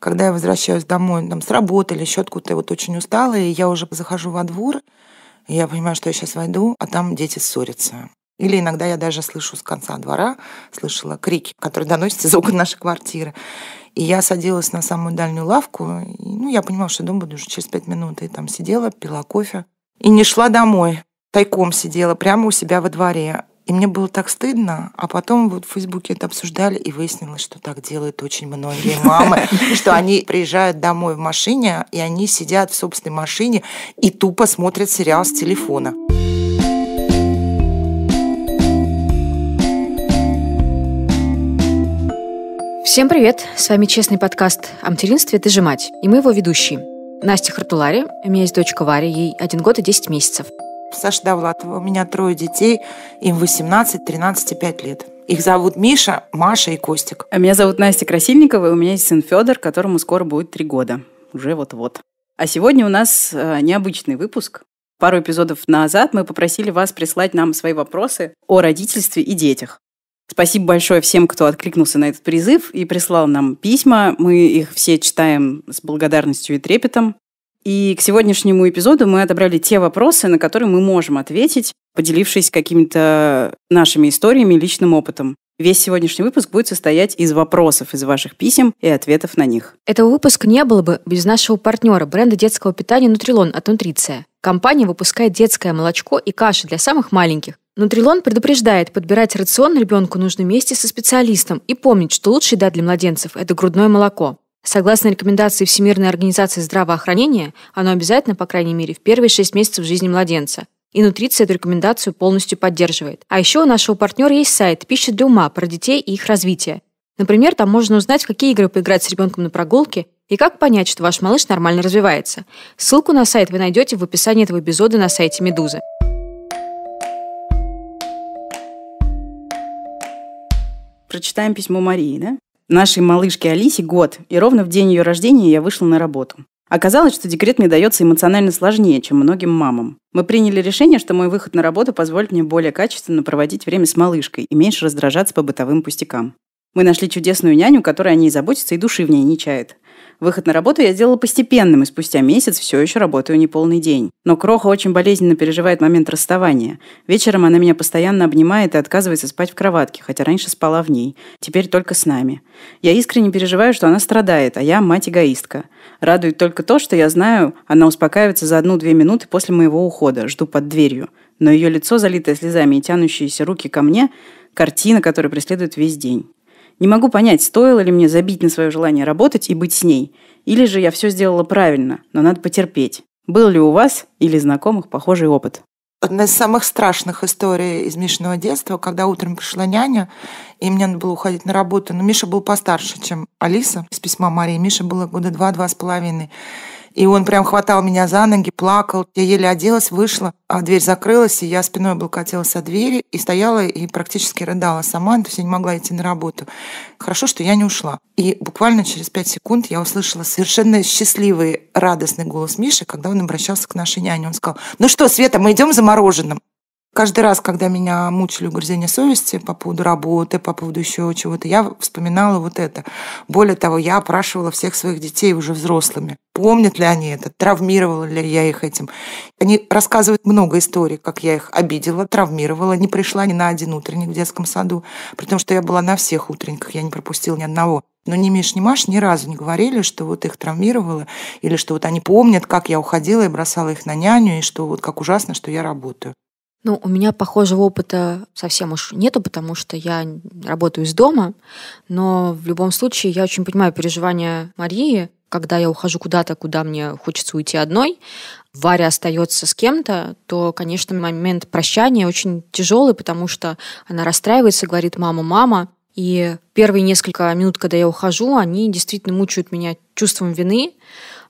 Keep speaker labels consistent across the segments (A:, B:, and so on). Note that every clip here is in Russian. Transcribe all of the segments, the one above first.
A: Когда я возвращаюсь домой, там, с работы или еще откуда-то, вот очень устала, и я уже захожу во двор, и я понимаю, что я сейчас войду, а там дети ссорятся. Или иногда я даже слышу с конца двора, слышала крики, которые доносятся из окон нашей квартиры. И я садилась на самую дальнюю лавку, и, ну, я понимала, что дома буду уже через пять минут, и там сидела, пила кофе, и не шла домой. Тайком сидела прямо у себя во дворе. И мне было так стыдно, а потом вот в Фейсбуке это обсуждали, и выяснилось, что так делают очень многие мамы, что они приезжают домой в машине, и они сидят в собственной машине и тупо смотрят сериал с телефона.
B: Всем привет! С вами честный подкаст о материнстве «Ты же мать» и мы его ведущие. Настя Хартулари, у меня есть дочка Варя, ей один год и
A: 10 месяцев. Саша Довлатова. У меня трое детей, им 18, 13 и 5 лет. Их зовут Миша, Маша и Костик. А меня зовут Настя Красильникова, и у меня есть сын Федор, которому
C: скоро будет три года. Уже вот-вот. А сегодня у нас э, необычный выпуск. Пару эпизодов назад мы попросили вас прислать нам свои вопросы о родительстве и детях. Спасибо большое всем, кто откликнулся на этот призыв и прислал нам письма. Мы их все читаем с благодарностью и трепетом. И к сегодняшнему эпизоду мы отобрали те вопросы, на которые мы можем ответить, поделившись какими-то нашими историями личным опытом. Весь сегодняшний выпуск будет состоять из вопросов из ваших писем и ответов на них.
B: Этого выпуска не было бы без нашего партнера, бренда детского питания «Нутрилон» от «Нутриция». Компания выпускает детское молочко и каши для самых маленьких. Нутрилон предупреждает подбирать рацион ребенку нужно вместе со специалистом и помнить, что лучший еда для младенцев – это грудное молоко. Согласно рекомендации Всемирной организации здравоохранения, оно обязательно, по крайней мере, в первые 6 месяцев жизни младенца. И Нутриция эту рекомендацию полностью поддерживает. А еще у нашего партнера есть сайт «Пища для ума» про детей и их развитие. Например, там можно узнать, в какие игры поиграть с ребенком на прогулке и как понять, что ваш малыш нормально развивается. Ссылку на сайт вы найдете в описании этого эпизода на сайте «Медузы».
C: Прочитаем письмо Марии, да? нашей малышке Алисе год, и ровно в день ее рождения я вышла на работу. Оказалось, что декрет мне дается эмоционально сложнее, чем многим мамам. Мы приняли решение, что мой выход на работу позволит мне более качественно проводить время с малышкой и меньше раздражаться по бытовым пустякам. Мы нашли чудесную няню, которая о ней заботится и души в ней не чает. Выход на работу я сделала постепенным, и спустя месяц все еще работаю не полный день. Но Кроха очень болезненно переживает момент расставания. Вечером она меня постоянно обнимает и отказывается спать в кроватке, хотя раньше спала в ней. Теперь только с нами. Я искренне переживаю, что она страдает, а я мать-эгоистка. Радует только то, что я знаю, она успокаивается за одну-две минуты после моего ухода, жду под дверью. Но ее лицо, залитое слезами и тянущиеся руки ко мне, картина, которая преследует весь день. Не могу понять, стоило ли мне забить на свое желание работать и быть с ней, или же я все сделала правильно, но надо потерпеть. Был ли у вас или знакомых
A: похожий опыт? Одна из самых страшных историй из Мишиного детства, когда утром пришла няня, и мне надо было уходить на работу. Но Миша был постарше, чем Алиса. Из письма Марии Миша было года два-два с половиной. И он прям хватал меня за ноги, плакал. Я еле оделась, вышла, а дверь закрылась, и я спиной облокотилась от двери и стояла и практически рыдала сама, то есть я не могла идти на работу. Хорошо, что я не ушла. И буквально через пять секунд я услышала совершенно счастливый, радостный голос Миши, когда он обращался к нашей няне. Он сказал, ну что, Света, мы идем за мороженым. Каждый раз, когда меня мучили угрызения совести по поводу работы, по поводу еще чего-то, я вспоминала вот это. Более того, я опрашивала всех своих детей уже взрослыми. Помнят ли они это? Травмировала ли я их этим? Они рассказывают много историй, как я их обидела, травмировала, не пришла ни на один утренник в детском саду, при том, что я была на всех утренниках, я не пропустила ни одного. Но ни Миш, ни Маш ни разу не говорили, что вот их травмировало, или что вот они помнят, как я уходила и бросала их на няню, и что вот как ужасно, что я работаю.
B: Ну, у меня похожего опыта совсем уж нету, потому что я работаю из дома, но в любом случае я очень понимаю переживания Марии, когда я ухожу куда-то, куда мне хочется уйти одной, Варя остается с кем-то, то, конечно, момент прощания очень тяжелый, потому что она расстраивается, говорит «мама, мама», и первые несколько минут, когда я ухожу, они действительно мучают меня чувством вины,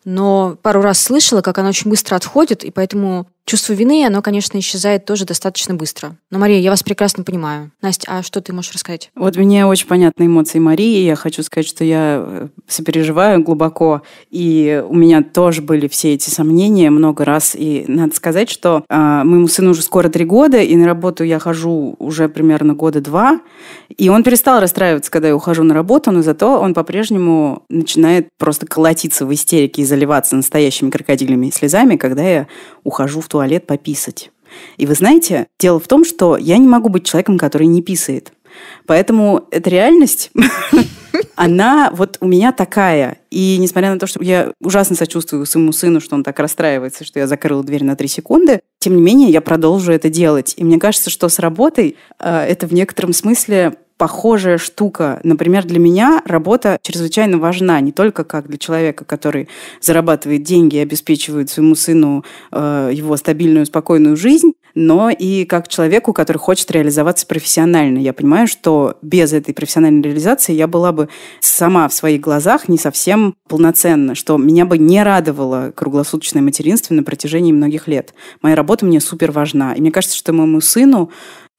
B: но пару раз слышала, как она очень быстро отходит, и поэтому Чувство вины, оно, конечно, исчезает тоже достаточно быстро. Но, Мария, я вас прекрасно понимаю. Настя, а что ты можешь рассказать?
C: Вот мне очень понятны эмоции Марии. Я хочу сказать, что я э, сопереживаю глубоко. И у меня тоже были все эти сомнения много раз. И надо сказать, что э, моему сыну уже скоро три года, и на работу я хожу уже примерно года два. И он перестал расстраиваться, когда я ухожу на работу, но зато он по-прежнему начинает просто колотиться в истерике и заливаться настоящими крокодильными слезами, когда я ухожу в туалет туалет пописать. И вы знаете, дело в том, что я не могу быть человеком, который не писает. Поэтому эта реальность, она вот у меня такая. И несмотря на то, что я ужасно сочувствую своему сыну, что он так расстраивается, что я закрыла дверь на три секунды, тем не менее я продолжу это делать. И мне кажется, что с работой э, это в некотором смысле похожая штука. Например, для меня работа чрезвычайно важна не только как для человека, который зарабатывает деньги и обеспечивает своему сыну э, его стабильную, спокойную жизнь, но и как человеку, который хочет реализоваться профессионально. Я понимаю, что без этой профессиональной реализации я была бы сама в своих глазах не совсем полноценна, что меня бы не радовало круглосуточное материнство на протяжении многих лет. Моя работа мне супер важна. И мне кажется, что моему сыну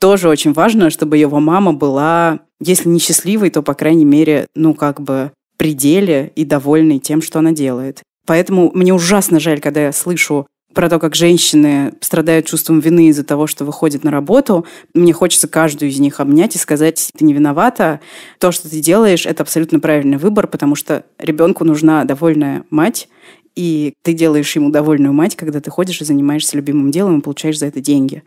C: тоже очень важно, чтобы его мама была, если не счастливой, то, по крайней мере, ну, как бы пределе и довольной тем, что она делает. Поэтому мне ужасно жаль, когда я слышу про то, как женщины страдают чувством вины из-за того, что выходят на работу. Мне хочется каждую из них обнять и сказать, ты не виновата, то, что ты делаешь, это абсолютно правильный выбор, потому что ребенку нужна довольная мать, и ты делаешь ему довольную мать, когда ты ходишь и занимаешься любимым делом и получаешь за это деньги.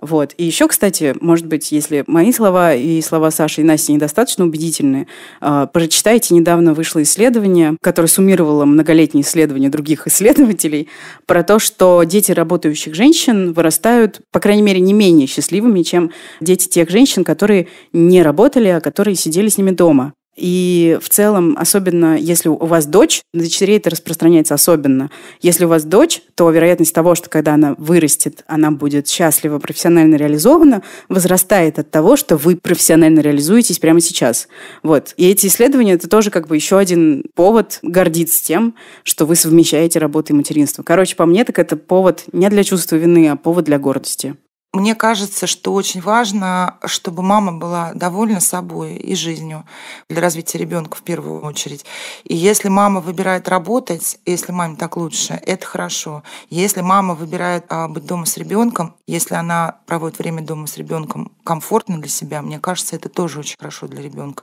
C: Вот. И еще, кстати, может быть, если мои слова и слова Саши и Насти недостаточно убедительны, э, прочитайте, недавно вышло исследование, которое суммировало многолетние исследования других исследователей про то, что дети работающих женщин вырастают, по крайней мере, не менее счастливыми, чем дети тех женщин, которые не работали, а которые сидели с ними дома. И в целом, особенно если у вас дочь, на дочерей это распространяется особенно. Если у вас дочь, то вероятность того, что когда она вырастет, она будет счастлива, профессионально реализована, возрастает от того, что вы профессионально реализуетесь прямо сейчас. Вот. И эти исследования – это тоже как бы еще один повод гордиться тем, что вы совмещаете работу и материнство. Короче, по мне, так это повод не для чувства вины, а повод для гордости.
A: Мне кажется, что очень важно, чтобы мама была довольна собой и жизнью для развития ребенка в первую очередь. И если мама выбирает работать, если маме так лучше, это хорошо. Если мама выбирает а, быть дома с ребенком, если она проводит время дома с ребенком комфортно для себя, мне кажется, это тоже очень хорошо для ребенка.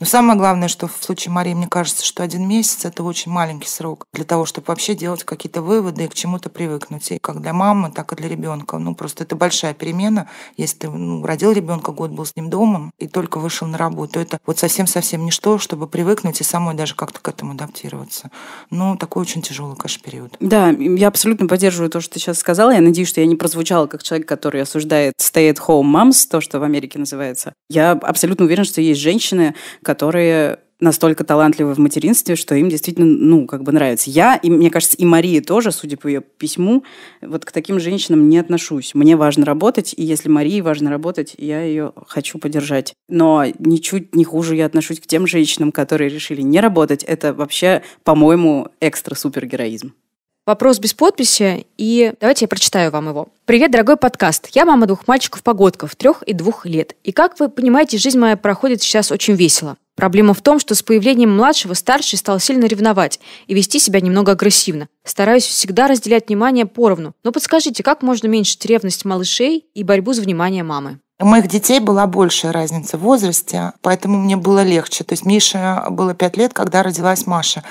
A: Но самое главное, что в случае Марии, мне кажется, что один месяц это очень маленький срок для того, чтобы вообще делать какие-то выводы и к чему-то привыкнуть. И как для мамы, так и для ребенка. Ну, просто это большая большая перемена. Если ты ну, родил ребенка, год был с ним дома и только вышел на работу, то это вот совсем-совсем не что, чтобы привыкнуть и самой даже как-то к этому адаптироваться. Но такой очень тяжелый, конечно, период.
C: Да, я абсолютно поддерживаю то, что ты сейчас сказала. Я надеюсь, что я не прозвучала как человек, который осуждает stay-at-home moms, то, что в Америке называется. Я абсолютно уверена, что есть женщины, которые настолько талантливы в материнстве, что им действительно, ну, как бы нравится. Я, и, мне кажется, и Мария тоже, судя по ее письму, вот к таким женщинам не отношусь. Мне важно работать, и если Марии важно работать, я ее хочу поддержать. Но ничуть не хуже я отношусь к тем женщинам, которые решили не работать. Это вообще, по-моему, экстра-супергероизм. Вопрос без подписи, и давайте я прочитаю вам его.
B: Привет, дорогой подкаст. Я мама двух мальчиков-погодков, трех и двух лет. И как вы понимаете, жизнь моя проходит сейчас очень весело. Проблема в том, что с появлением младшего старший стал сильно ревновать и вести себя немного агрессивно. Стараюсь всегда разделять внимание поровну. Но подскажите, как можно уменьшить ревность малышей и борьбу за внимание мамы?
A: У моих детей была большая разница в возрасте, поэтому мне было легче. То есть Миша было пять лет, когда родилась Маша.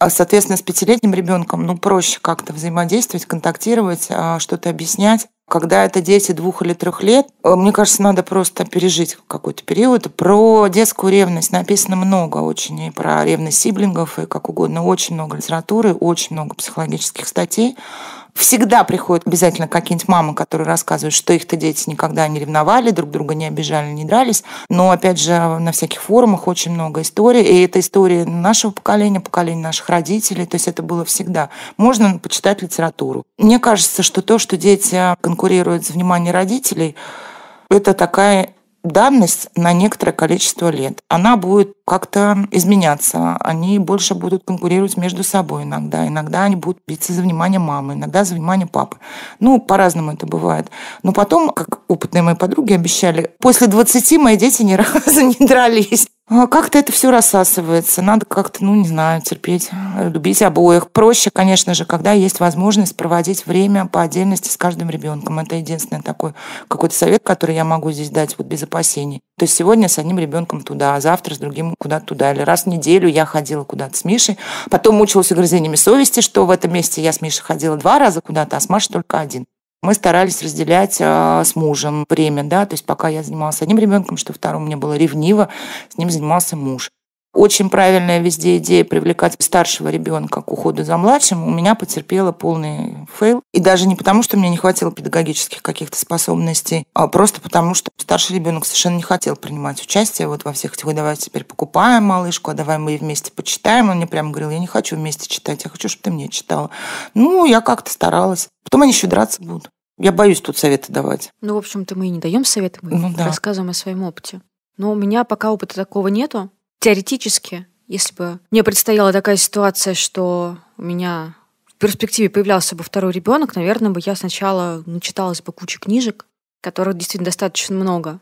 A: А, соответственно, с пятилетним ребенком ну, проще как-то взаимодействовать, контактировать, а, что-то объяснять. Когда это дети двух или трех лет, э, мне кажется, надо просто пережить какой-то период. Про детскую ревность написано много очень, и про ревность сиблингов, и как угодно, очень много литературы, очень много психологических статей. Всегда приходят обязательно какие-нибудь мамы, которые рассказывают, что их-то дети никогда не ревновали, друг друга не обижали, не дрались. Но, опять же, на всяких форумах очень много историй. И это истории нашего поколения, поколения наших родителей. То есть это было всегда. Можно почитать литературу. Мне кажется, что то, что дети конкурируют за внимание родителей, это такая данность на некоторое количество лет. Она будет как-то изменяться. Они больше будут конкурировать между собой иногда. Иногда они будут биться за внимание мамы, иногда за внимание папы. Ну, по-разному это бывает. Но потом, как опытные мои подруги обещали, после 20 мои дети ни разу не дрались. А как-то это все рассасывается. Надо как-то, ну, не знаю, терпеть, э, любить обоих. Проще, конечно же, когда есть возможность проводить время по отдельности с каждым ребенком. Это единственный такой какой-то совет, который я могу здесь дать вот без опасений. То есть сегодня с одним ребенком туда, а завтра с другим куда-то туда. Или раз в неделю я ходила куда-то с Мишей, потом мучилась угрызениями совести, что в этом месте я с Мишей ходила два раза куда-то, а с Машей только один мы старались разделять а, с мужем время, да, то есть пока я занималась одним ребенком, что вторым мне было ревниво, с ним занимался муж. Очень правильная везде идея привлекать старшего ребенка к уходу за младшим у меня потерпела полный фейл. И даже не потому, что мне не хватило педагогических каких-то способностей, а просто потому, что старший ребенок совершенно не хотел принимать участие вот во всех этих «Ой, давай теперь покупаем малышку, а давай мы вместе почитаем». Он мне прям говорил, я не хочу вместе читать, я хочу, чтобы ты мне читала. Ну, я как-то старалась. Потом они еще драться будут. Я боюсь тут советы давать.
B: Ну, в общем-то, мы и не даем советы, мы ну, да. рассказываем о своем опыте. Но у меня пока опыта такого нету, теоретически, если бы мне предстояла такая ситуация, что у меня в перспективе появлялся бы второй ребенок, наверное, бы я сначала начиталась бы кучу книжек, которых действительно достаточно много,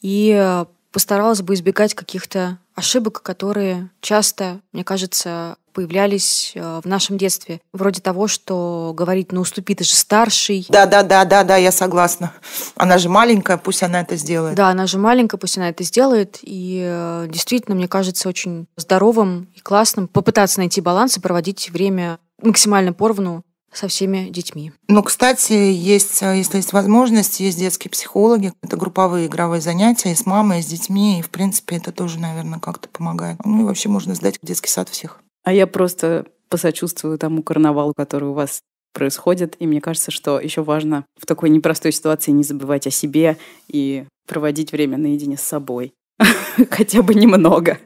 B: и постаралась бы избегать каких-то ошибок, которые часто, мне кажется, появлялись э, в нашем детстве. Вроде того, что говорить, ну уступи, ты же старший.
C: Да, да,
A: да, да, да, я согласна. Она же маленькая, пусть она это сделает. Да, она
B: же маленькая, пусть она это сделает. И э, действительно, мне кажется, очень здоровым и классным попытаться найти баланс и проводить время максимально порвану со всеми детьми.
A: Ну, кстати, есть, э, если есть возможность, есть детские психологи. Это групповые игровые занятия и с мамой, и с детьми. И, в принципе, это тоже, наверное, как-то помогает. Ну, и вообще можно сдать в детский сад всех. А я просто
C: посочувствую тому карнавалу, который у вас происходит. И мне кажется, что еще важно в такой непростой ситуации не забывать о себе и проводить время наедине с собой. Хотя бы немного.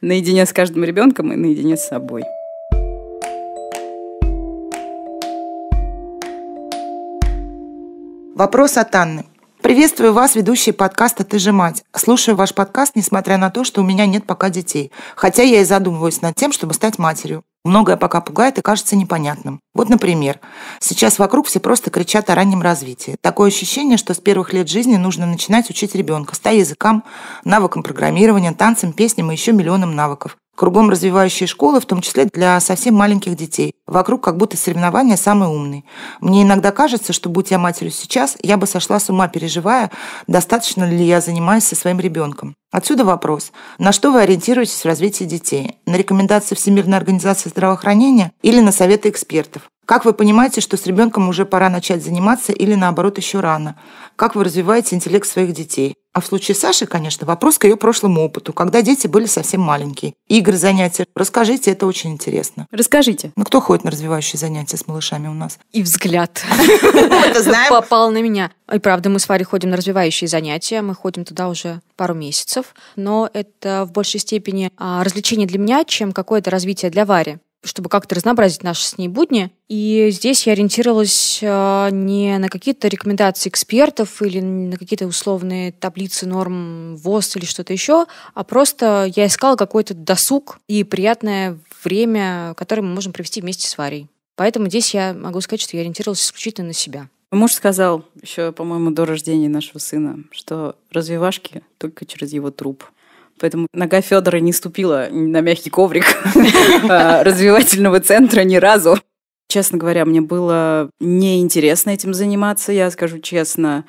C: Наедине с каждым ребенком и наедине с собой.
A: Вопрос от Анны. Приветствую вас, ведущий подкаста «Ты же мать». Слушаю ваш подкаст, несмотря на то, что у меня нет пока детей. Хотя я и задумываюсь над тем, чтобы стать матерью. Многое пока пугает и кажется непонятным. Вот, например, сейчас вокруг все просто кричат о раннем развитии. Такое ощущение, что с первых лет жизни нужно начинать учить ребенка, ста языкам, навыкам программирования, танцам, песням и еще миллионам навыков. Кругом развивающие школы, в том числе для совсем маленьких детей. Вокруг как будто соревнования самый умный. Мне иногда кажется, что будь я матерью сейчас, я бы сошла с ума, переживая, достаточно ли я занимаюсь со своим ребенком. Отсюда вопрос, на что вы ориентируетесь в развитии детей? На рекомендации Всемирной организации здравоохранения или на советы экспертов? Как вы понимаете, что с ребенком уже пора начать заниматься или наоборот еще рано? как вы развиваете интеллект своих детей. А в случае Саши, конечно, вопрос к ее прошлому опыту, когда дети были совсем маленькие. Игры, занятия. Расскажите, это очень интересно. Расскажите. Ну, кто ходит на развивающие занятия с малышами у нас? И взгляд.
B: Попал на меня. И правда, мы с Варей ходим на развивающие занятия. Мы ходим туда уже пару месяцев. Но это в большей степени а, развлечение для меня, чем какое-то развитие для Вари чтобы как-то разнообразить наши с ней будни. И здесь я ориентировалась а, не на какие-то рекомендации экспертов или на какие-то условные таблицы норм ВОЗ или что-то еще, а просто я искала какой-то досуг и приятное время, которое мы можем провести вместе с Варей. Поэтому здесь я могу сказать, что я ориентировалась исключительно на себя.
C: Муж сказал еще, по-моему, до рождения нашего сына, что развивашки только через его труп. Поэтому нога Федора не ступила на мягкий коврик а, развивательного центра ни разу. Честно говоря, мне было неинтересно этим заниматься, я скажу честно.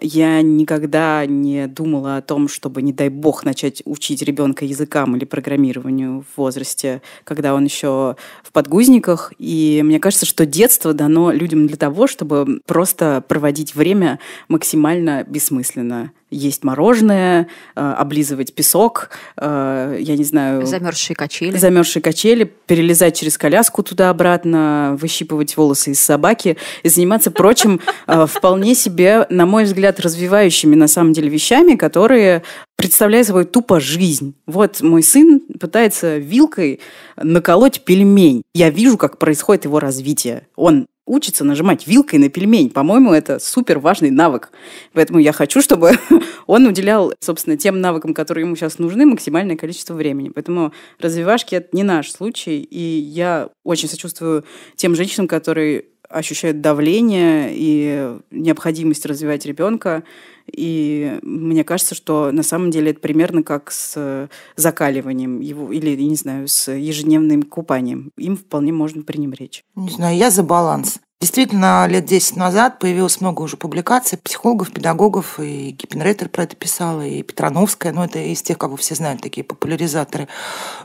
C: Я никогда не думала о том, чтобы, не дай бог, начать учить ребенка языкам или программированию в возрасте, когда он еще в подгузниках. И мне кажется, что детство дано людям для того, чтобы просто проводить время максимально бессмысленно есть мороженое, э, облизывать песок, э, я не знаю... Замерзшие качели. Замерзшие качели, перелезать через коляску туда-обратно, выщипывать волосы из собаки и заниматься прочим э, вполне себе, на мой взгляд, взгляд, развивающими на самом деле вещами, которые представляют собой тупо жизнь. Вот мой сын пытается вилкой наколоть пельмень. Я вижу, как происходит его развитие. Он учится нажимать вилкой на пельмень. По-моему, это супер важный навык. Поэтому я хочу, чтобы он уделял, собственно, тем навыкам, которые ему сейчас нужны, максимальное количество времени. Поэтому развивашки – это не наш случай. И я очень сочувствую тем женщинам, которые ощущают давление и необходимость развивать ребенка. И мне кажется, что на самом деле это примерно как с э, закаливанием его или, я не знаю, с ежедневным купанием. Им вполне можно пренебречь.
A: Не знаю, я за баланс. Действительно, лет 10 назад появилось много уже публикаций психологов, педагогов, и Гиппенрейтер про это писала, и Петрановская, но ну, это из тех, как бы все знают, такие популяризаторы,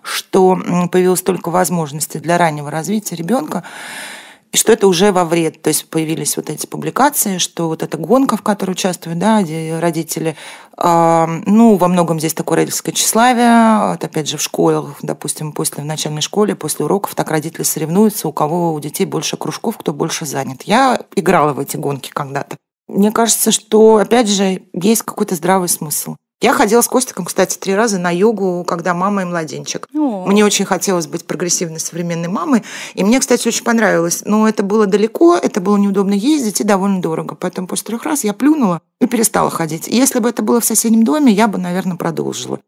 A: что появилось только возможности для раннего развития ребенка и что это уже во вред. То есть появились вот эти публикации, что вот эта гонка, в которой участвуют да, родители, а, ну, во многом здесь такое родительское тщеславие. Вот опять же, в школах, допустим, после в начальной школе, после уроков так родители соревнуются, у кого у детей больше кружков, кто больше занят. Я играла в эти гонки когда-то. Мне кажется, что, опять же, есть какой-то здравый смысл. Я ходила с Костиком, кстати, три раза на йогу, когда мама и младенчик. О. Мне очень хотелось быть прогрессивной современной мамой. И мне, кстати, очень понравилось. Но это было далеко, это было неудобно ездить и довольно дорого. Поэтому после трех раз я плюнула и перестала ходить. если бы это было в соседнем доме, я бы, наверное, продолжила.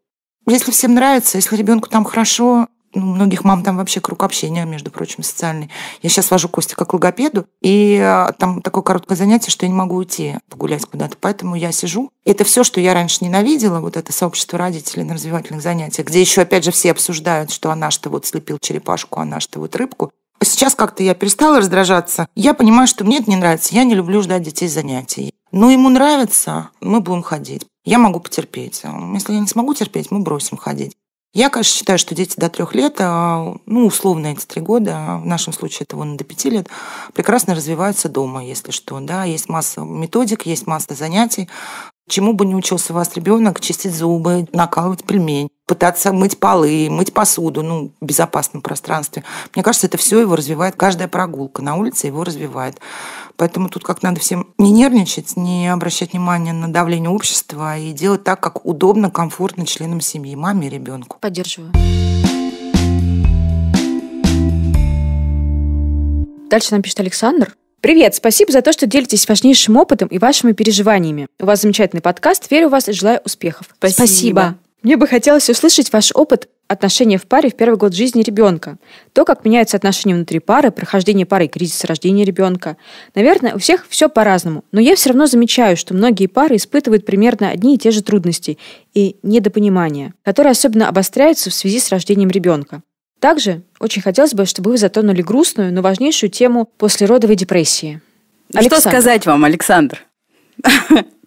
A: Если всем нравится, если ребенку там хорошо, ну, многих мам там вообще круг общения, между прочим, социальный. Я сейчас вожу Костя как логопеду, и э, там такое короткое занятие, что я не могу уйти погулять куда-то, поэтому я сижу. Это все, что я раньше ненавидела, вот это сообщество родителей на развивательных занятиях, где еще, опять же, все обсуждают, что она что вот слепил черепашку, она что вот рыбку. А сейчас как-то я перестала раздражаться. Я понимаю, что мне это не нравится. Я не люблю ждать детей занятий. Но ну, ему нравится, мы будем ходить. Я могу потерпеть. Если я не смогу терпеть, мы бросим ходить. Я, конечно, считаю, что дети до трех лет, а, ну, условно, эти три года, а, в нашем случае это вон до пяти лет, прекрасно развиваются дома, если что. Да, есть масса методик, есть масса занятий, Чему бы не учился у вас ребенок, чистить зубы, накалывать пельмень, пытаться мыть полы, мыть посуду, ну, в безопасном пространстве. Мне кажется, это все его развивает, каждая прогулка на улице его развивает. Поэтому тут как надо всем не нервничать, не обращать внимания на давление общества и делать так, как удобно, комфортно членам семьи, маме и ребенку. Поддерживаю.
B: Дальше нам пишет Александр. Привет, спасибо за то, что делитесь важнейшим опытом и вашими переживаниями. У вас замечательный подкаст, верю в вас и желаю успехов. Спасибо. спасибо. Мне бы хотелось услышать ваш опыт отношения в паре в первый год жизни ребенка, то, как меняются отношения внутри пары, прохождение пары и кризис рождения ребенка. Наверное, у всех все по-разному, но я все равно замечаю, что многие пары испытывают примерно одни и те же трудности и недопонимания, которые особенно обостряются в связи с рождением ребенка. Также очень хотелось бы, чтобы вы затонули грустную, но важнейшую тему послеродовой депрессии.
C: Александр. Что сказать вам, Александр?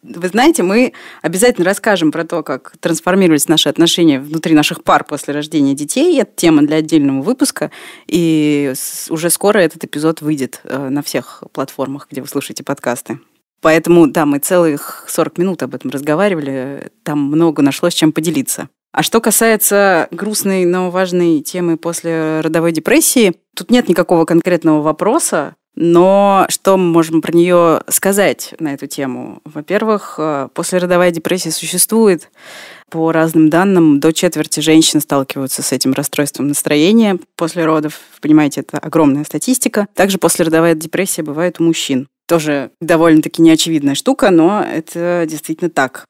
C: Вы знаете, мы обязательно расскажем про то, как трансформировались наши отношения внутри наших пар после рождения детей. Это тема для отдельного выпуска. И уже скоро этот эпизод выйдет э, на всех платформах, где вы слушаете подкасты. Поэтому, да, мы целых 40 минут об этом разговаривали. Там много нашлось, чем поделиться. А что касается грустной, но важной темы после родовой депрессии, тут нет никакого конкретного вопроса, но что мы можем про нее сказать на эту тему? Во-первых, э, послеродовая депрессия существует. По разным данным, до четверти женщин сталкиваются с этим расстройством настроения после родов. Вы понимаете, это огромная статистика. Также послеродовая депрессия бывает у мужчин. Тоже довольно-таки неочевидная штука, но это действительно так.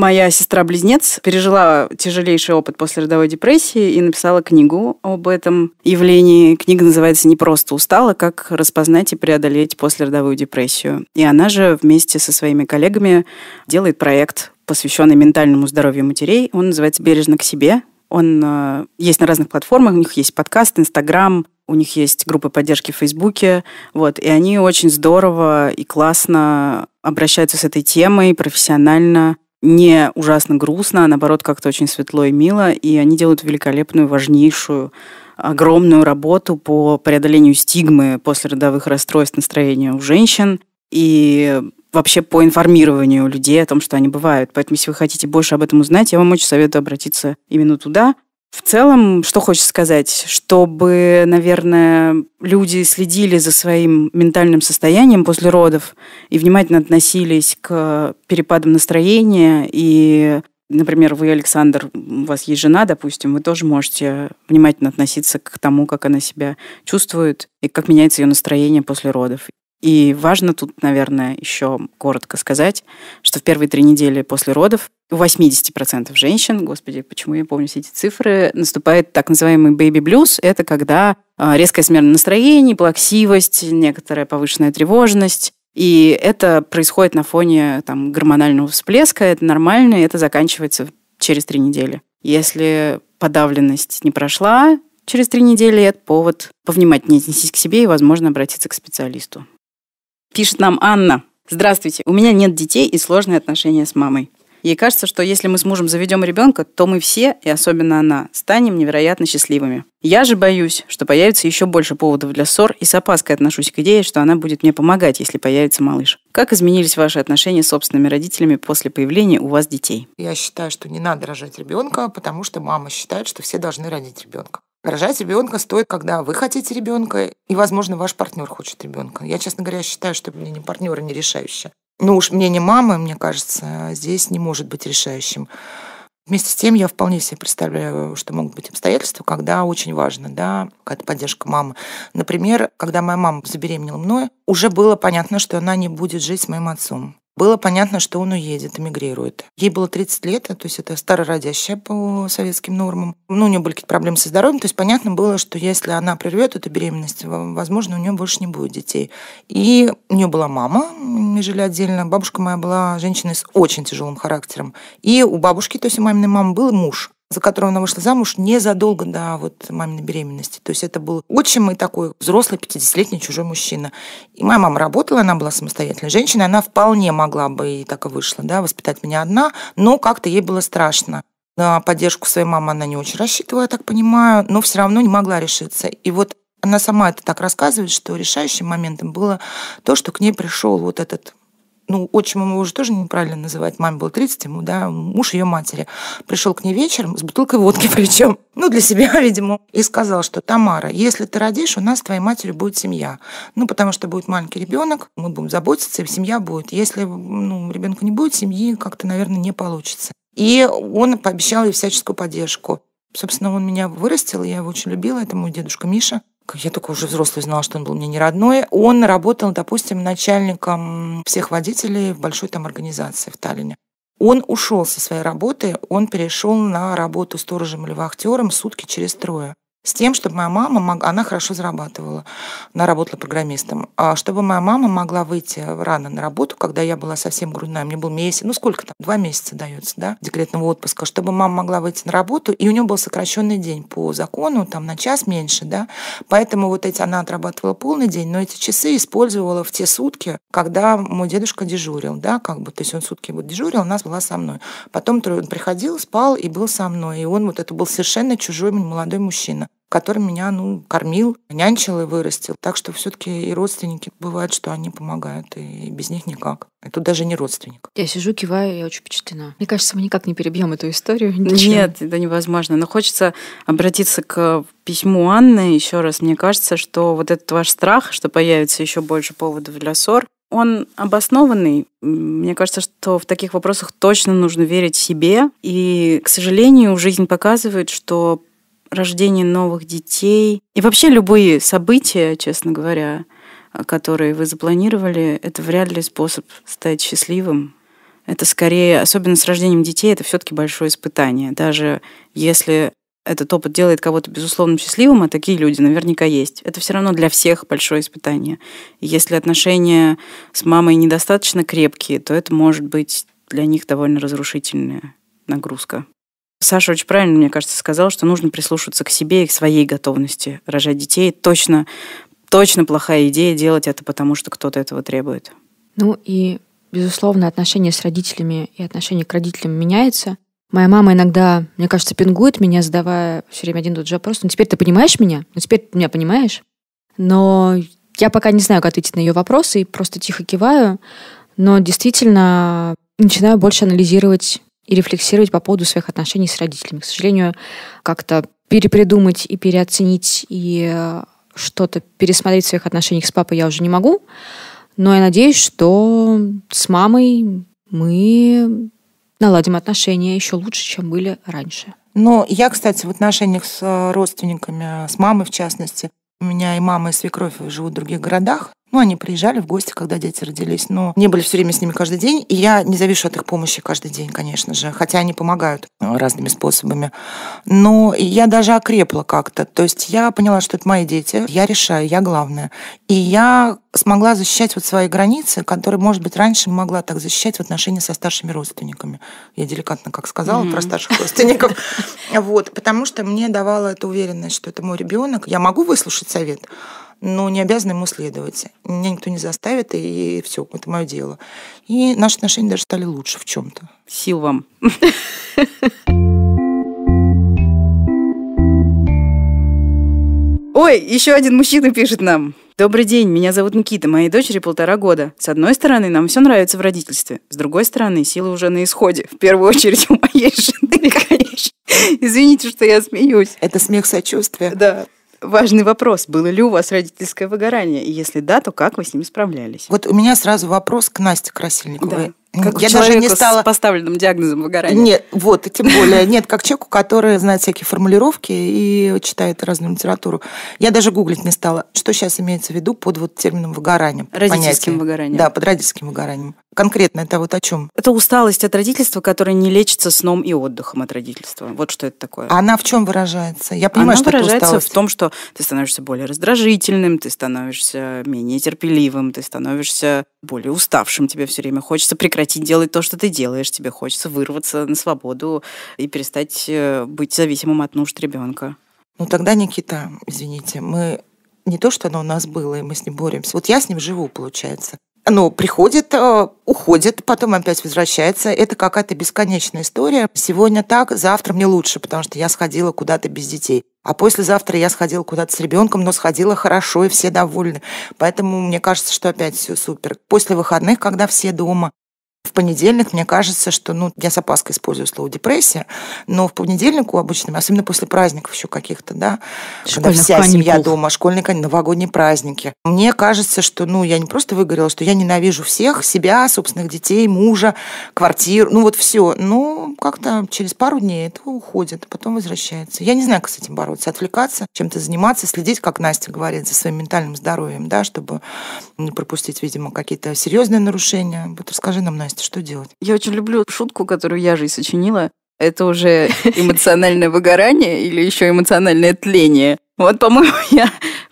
C: Моя сестра-близнец пережила тяжелейший опыт после родовой депрессии и написала книгу об этом явлении. Книга называется «Не просто устала. Как распознать и преодолеть послеродовую депрессию». И она же вместе со своими коллегами делает проект, посвященный ментальному здоровью матерей. Он называется «Бережно к себе». Он э, есть на разных платформах, у них есть подкаст, Инстаграм, у них есть группы поддержки в Фейсбуке, вот, и они очень здорово и классно обращаются с этой темой профессионально, не ужасно грустно, а наоборот как-то очень светло и мило. И они делают великолепную, важнейшую, огромную работу по преодолению стигмы после родовых расстройств настроения у женщин и вообще по информированию людей о том, что они бывают. Поэтому, если вы хотите больше об этом узнать, я вам очень советую обратиться именно туда. В целом, что хочется сказать, чтобы, наверное, люди следили за своим ментальным состоянием после родов и внимательно относились к перепадам настроения. И, например, вы, Александр, у вас есть жена, допустим, вы тоже можете внимательно относиться к тому, как она себя чувствует и как меняется ее настроение после родов. И важно тут, наверное, еще коротко сказать, что в первые три недели после родов у 80% женщин, господи, почему я помню все эти цифры, наступает так называемый baby blues. Это когда а, резкая смена настроений, плаксивость, некоторая повышенная тревожность. И это происходит на фоне там, гормонального всплеска, это нормально, и это заканчивается через три недели. Если подавленность не прошла через три недели, это повод повнимательнее отнестись к себе и, возможно, обратиться к специалисту. Пишет нам Анна. Здравствуйте, у меня нет детей и сложные отношения с мамой. Ей кажется, что если мы с мужем заведем ребенка, то мы все, и особенно она, станем невероятно счастливыми. Я же боюсь, что появится еще больше поводов для ссор, и с опаской отношусь к идее, что она будет мне помогать, если появится малыш. Как изменились ваши отношения с собственными родителями после появления у вас детей?
A: Я считаю, что не надо рожать ребенка, потому что мама считает, что все должны родить ребенка. Рожать ребенка стоит, когда вы хотите ребенка, и, возможно, ваш партнер хочет ребенка. Я, честно говоря, считаю, что мнение партнера не решающее. Ну уж мнение мамы, мне кажется, здесь не может быть решающим. Вместе с тем я вполне себе представляю, что могут быть обстоятельства, когда очень важно, да, какая-то поддержка мамы. Например, когда моя мама забеременела мной, уже было понятно, что она не будет жить с моим отцом было понятно, что он уедет, эмигрирует. Ей было 30 лет, то есть это старородящая по советским нормам. Ну, у нее были какие-то проблемы со здоровьем, то есть понятно было, что если она прервет эту беременность, возможно, у нее больше не будет детей. И у нее была мама, мы жили отдельно, бабушка моя была женщиной с очень тяжелым характером. И у бабушки, то есть у маминой мамы, был муж за которого она вышла замуж незадолго до вот маминой беременности. То есть это был отчим мой такой взрослый 50-летний чужой мужчина. И моя мама работала, она была самостоятельной женщиной, она вполне могла бы и так и вышла, да, воспитать меня одна, но как-то ей было страшно. На поддержку своей мамы она не очень рассчитывала, я так понимаю, но все равно не могла решиться. И вот она сама это так рассказывает, что решающим моментом было то, что к ней пришел вот этот ну, отчимом его уже тоже неправильно называть, маме было 30, ему, да, муж ее матери, пришел к ней вечером с бутылкой водки причем, ну, для себя, видимо, и сказал, что Тамара, если ты родишь, у нас с твоей матерью будет семья. Ну, потому что будет маленький ребенок, мы будем заботиться, и семья будет. Если ну, ребенка не будет, семьи как-то, наверное, не получится. И он пообещал ей всяческую поддержку. Собственно, он меня вырастил, я его очень любила, это мой дедушка Миша я только уже взрослый знала, что он был мне не родной, он работал, допустим, начальником всех водителей в большой там организации в Таллине. Он ушел со своей работы, он перешел на работу сторожем или вахтером сутки через трое с тем, чтобы моя мама, она хорошо зарабатывала, она работала программистом, а чтобы моя мама могла выйти рано на работу, когда я была совсем грудная, мне был месяц, ну сколько там, два месяца дается, да, декретного отпуска, чтобы мама могла выйти на работу, и у нее был сокращенный день по закону, там на час меньше, да, поэтому вот эти, она отрабатывала полный день, но эти часы использовала в те сутки, когда мой дедушка дежурил, да, как бы, то есть он сутки вот дежурил, у нас была со мной. Потом он приходил, спал и был со мной, и он вот это был совершенно чужой молодой мужчина который меня, ну, кормил, нянчил и вырастил. Так что все-таки и родственники бывают, что они помогают, и без них никак. И тут даже не родственник. Я сижу, киваю, я очень впечатлена. Мне кажется,
C: мы никак
B: не перебьем эту историю. Ничем. Нет,
C: это невозможно. Но хочется обратиться к письму Анны еще раз. Мне кажется, что вот этот ваш страх, что появится еще больше поводов для ссор, он обоснованный. Мне кажется, что в таких вопросах точно нужно верить себе. И, к сожалению, жизнь показывает, что рождение новых детей. И вообще любые события, честно говоря, которые вы запланировали, это вряд ли способ стать счастливым. Это скорее, особенно с рождением детей, это все-таки большое испытание. Даже если этот опыт делает кого-то безусловно счастливым, а такие люди наверняка есть. Это все равно для всех большое испытание. если отношения с мамой недостаточно крепкие, то это может быть для них довольно разрушительная нагрузка. Саша очень правильно, мне кажется, сказал, что нужно прислушиваться к себе и к своей готовности рожать детей. Точно, точно плохая идея делать это, потому что кто-то этого требует.
B: Ну и, безусловно, отношения с родителями и отношение к родителям меняется. Моя мама иногда, мне кажется, пингует меня, задавая все время один и тот же вопрос. Ну теперь ты понимаешь меня? Ну теперь ты меня понимаешь? Но я пока не знаю, как ответить на ее вопросы и просто тихо киваю. Но действительно начинаю больше анализировать и рефлексировать по поводу своих отношений с родителями. К сожалению, как-то перепридумать и переоценить и э, что-то пересмотреть в своих отношениях с папой я уже не могу, но я надеюсь, что с мамой мы наладим отношения еще лучше, чем были раньше.
A: Но я, кстати, в отношениях с э, родственниками, э, с мамой в частности, у меня и мама, и свекровь живут в других городах, ну, они приезжали в гости, когда дети родились, но не были все время с ними каждый день. И я не завишу от их помощи каждый день, конечно же, хотя они помогают э, разными способами. Но я даже окрепла как-то. То есть я поняла, что это мои дети, я решаю, я главная. И я смогла защищать вот свои границы, которые, может быть, раньше не могла так защищать в отношении со старшими родственниками. Я деликатно как сказала mm-hmm. про старших родственников. Вот, потому что мне давала эта уверенность, что это мой ребенок, я могу выслушать совет, но не обязана ему следовать. Меня никто не заставит, и все, это мое дело. И наши отношения даже стали лучше в чем-то. Сил вам. Ой, еще один мужчина
C: пишет нам. Добрый день, меня зовут Никита, моей дочери полтора года. С одной стороны, нам все нравится в родительстве. С другой стороны, силы уже на исходе. В первую очередь у моей жены, конечно. Извините, что я смеюсь. Это смех сочувствия. Да важный вопрос. Было ли у вас родительское выгорание? И если да, то как вы с ним справлялись?
A: Вот у меня сразу вопрос к Насте Красильниковой. Да. Ну, как я даже не стала... с
C: поставленным диагнозом выгорания. Нет,
A: вот, и тем более, нет, как человеку, который знает всякие формулировки и читает разную литературу. Я даже гуглить не стала, что сейчас имеется в виду под вот термином выгорания. Родительским понятие. выгоранием. Да, под родительским выгоранием. Конкретно это вот о чем?
C: Это усталость от родительства, которая не лечится сном и отдыхом от родительства. Вот что это такое. А
A: Она в чем выражается? Я понимаю, Она что выражается это усталость.
C: в том, что ты становишься более раздражительным, ты становишься менее терпеливым, ты становишься более уставшим, тебе все время хочется прекратить прекратить делать то, что ты делаешь. Тебе хочется вырваться на свободу и перестать э, быть зависимым от нужд ребенка.
A: Ну тогда, Никита, извините, мы не то, что оно у нас было, и мы с ним боремся. Вот я с ним живу, получается. Оно ну, приходит, э, уходит, потом опять возвращается. Это какая-то бесконечная история. Сегодня так, завтра мне лучше, потому что я сходила куда-то без детей. А послезавтра я сходила куда-то с ребенком, но сходила хорошо, и все довольны. Поэтому мне кажется, что опять все супер. После выходных, когда все дома, в понедельник мне кажется, что, ну, я с опаской использую слово депрессия, но в понедельник у обычно, особенно после праздников еще каких-то, да, когда вся каникул. семья дома, школьника каникулы, новогодние праздники. Мне кажется, что, ну, я не просто выгорела, что я ненавижу всех, себя, собственных детей, мужа, квартиру, ну, вот все. Ну, как-то через пару дней это уходит, потом возвращается. Я не знаю, как с этим бороться, отвлекаться, чем-то заниматься, следить, как Настя говорит, за своим ментальным здоровьем, да, чтобы не пропустить, видимо, какие-то серьезные нарушения. Вот расскажи нам, Настя, непонятно, что делать.
C: Я очень люблю шутку, которую я же и сочинила. Это уже эмоциональное выгорание или еще эмоциональное тление. Вот, по-моему, я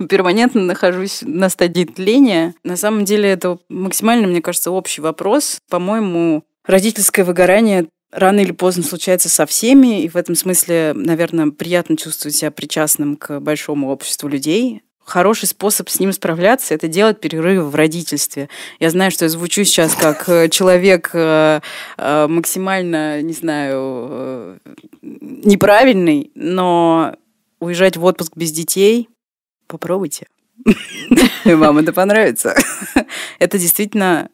C: перманентно нахожусь на стадии тления. На самом деле это максимально, мне кажется, общий вопрос. По-моему, родительское выгорание рано или поздно случается со всеми, и в этом смысле, наверное, приятно чувствовать себя причастным к большому обществу людей, хороший способ с ним справляться – это делать перерывы в родительстве. Я знаю, что я звучу сейчас как э, человек э, э, максимально, не знаю, неправильный, но уезжать в отпуск без детей – попробуйте. И вам это понравится. Это действительно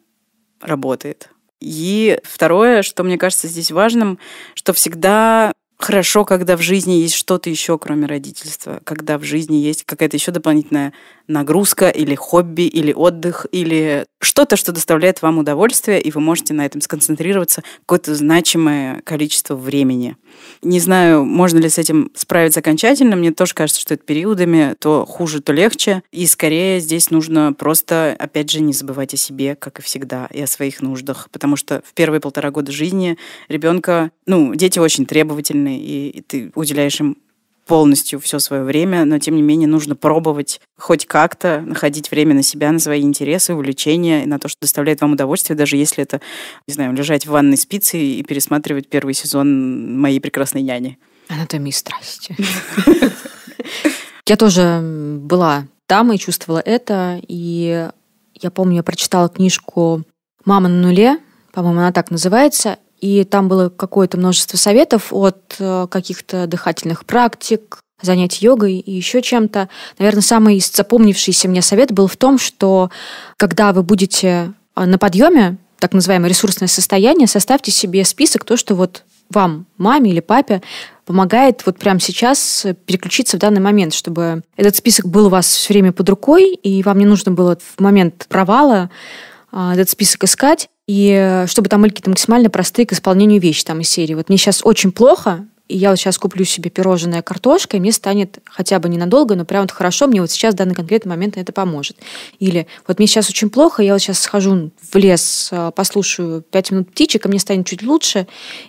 C: работает. И второе, что мне кажется здесь важным, что всегда хорошо, когда в жизни есть что-то еще, кроме родительства, когда в жизни есть какая-то еще дополнительная нагрузка или хобби, или отдых, или что-то, что доставляет вам удовольствие, и вы можете на этом сконцентрироваться какое-то значимое количество времени. Не знаю, можно ли с этим справиться окончательно, мне тоже кажется, что это периодами, то хуже, то легче, и скорее здесь нужно просто, опять же, не забывать о себе, как и всегда, и о своих нуждах, потому что в первые полтора года жизни ребенка, ну, дети очень требовательны, и, и ты уделяешь им полностью все свое время, но тем не менее нужно пробовать хоть как-то находить время на себя, на свои интересы, увлечения, на то, что доставляет вам удовольствие, даже если это, не знаю, лежать в ванной спицы и пересматривать первый сезон «Моей прекрасной няни».
B: Анатомии страсти. Я тоже была там и чувствовала это, и я помню, я прочитала книжку «Мама на нуле», по-моему, она так называется, и там было какое-то множество советов от э, каких-то дыхательных практик, занятий йогой и еще чем-то. Наверное, самый запомнившийся мне совет был в том, что когда вы будете э, на подъеме, так называемое ресурсное состояние, составьте себе список то, что вот вам, маме или папе, помогает вот прямо сейчас переключиться в данный момент, чтобы этот список был у вас все время под рукой, и вам не нужно было в момент провала э, этот список искать и э, чтобы там были какие-то максимально простые к исполнению вещи там из серии. Вот мне сейчас очень плохо, и я вот сейчас куплю себе пирожное картошка, и мне станет хотя бы ненадолго, но прям вот хорошо, мне вот сейчас в данный конкретный момент это поможет. Или вот мне сейчас очень плохо, я вот сейчас схожу в лес, э, послушаю пять минут птичек, и мне станет чуть лучше.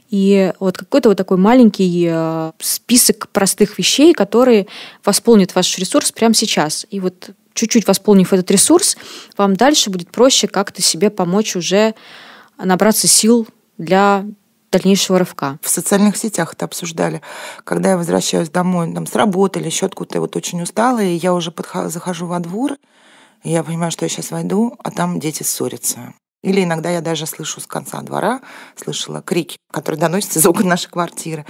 B: И вот какой-то вот такой маленький э, список простых вещей, которые восполнят ваш ресурс прямо сейчас. И вот чуть-чуть восполнив этот ресурс, вам дальше будет проще как-то себе помочь уже
A: набраться сил для дальнейшего рывка. В социальных сетях это обсуждали. Когда я возвращаюсь домой, там, с работы или еще откуда-то, вот очень устала, и я уже подхожу, захожу во двор, и я понимаю, что я сейчас войду, а там дети ссорятся. Или иногда я даже слышу с конца двора, слышала крики, которые доносятся из окон нашей квартиры.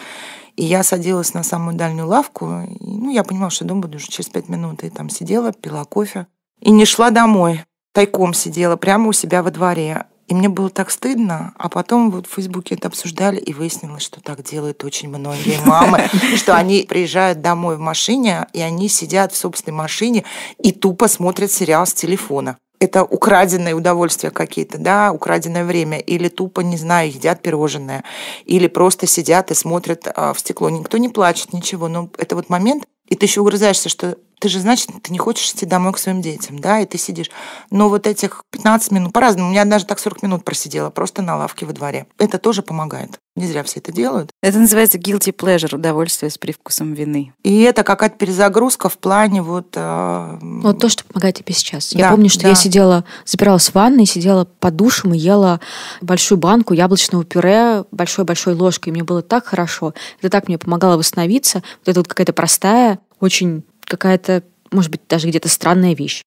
A: И я садилась на самую дальнюю лавку, и, ну, я понимала, что дома буду уже через пять минут, и там сидела, пила кофе. И не шла домой, тайком сидела прямо у себя во дворе. И мне было так стыдно, а потом вот в Фейсбуке это обсуждали, и выяснилось, что так делают очень многие мамы, что они приезжают домой в машине, и они сидят в собственной машине и тупо смотрят сериал с телефона это украденные удовольствия какие-то, да, украденное время, или тупо, не знаю, едят пирожное, или просто сидят и смотрят а, в стекло. Никто не плачет, ничего, но это вот момент, и ты еще угрызаешься, что ты же, значит, ты не хочешь идти домой к своим детям, да, и ты сидишь. Но вот этих 15 минут, по-разному, у меня однажды так 40 минут просидела, просто на лавке во дворе. Это тоже помогает. Не зря все это делают. Это называется guilty pleasure, удовольствие с привкусом вины. И это какая-то перезагрузка в плане вот... Э... Вот
B: то, что помогает тебе сейчас. Да, я помню, что да. я сидела, запиралась в ванной, сидела под душам и ела большую банку яблочного пюре большой-большой ложкой. И мне было так хорошо. Это так мне помогало восстановиться. Вот это вот какая-то простая очень какая-то, может быть, даже где-то странная
A: вещь.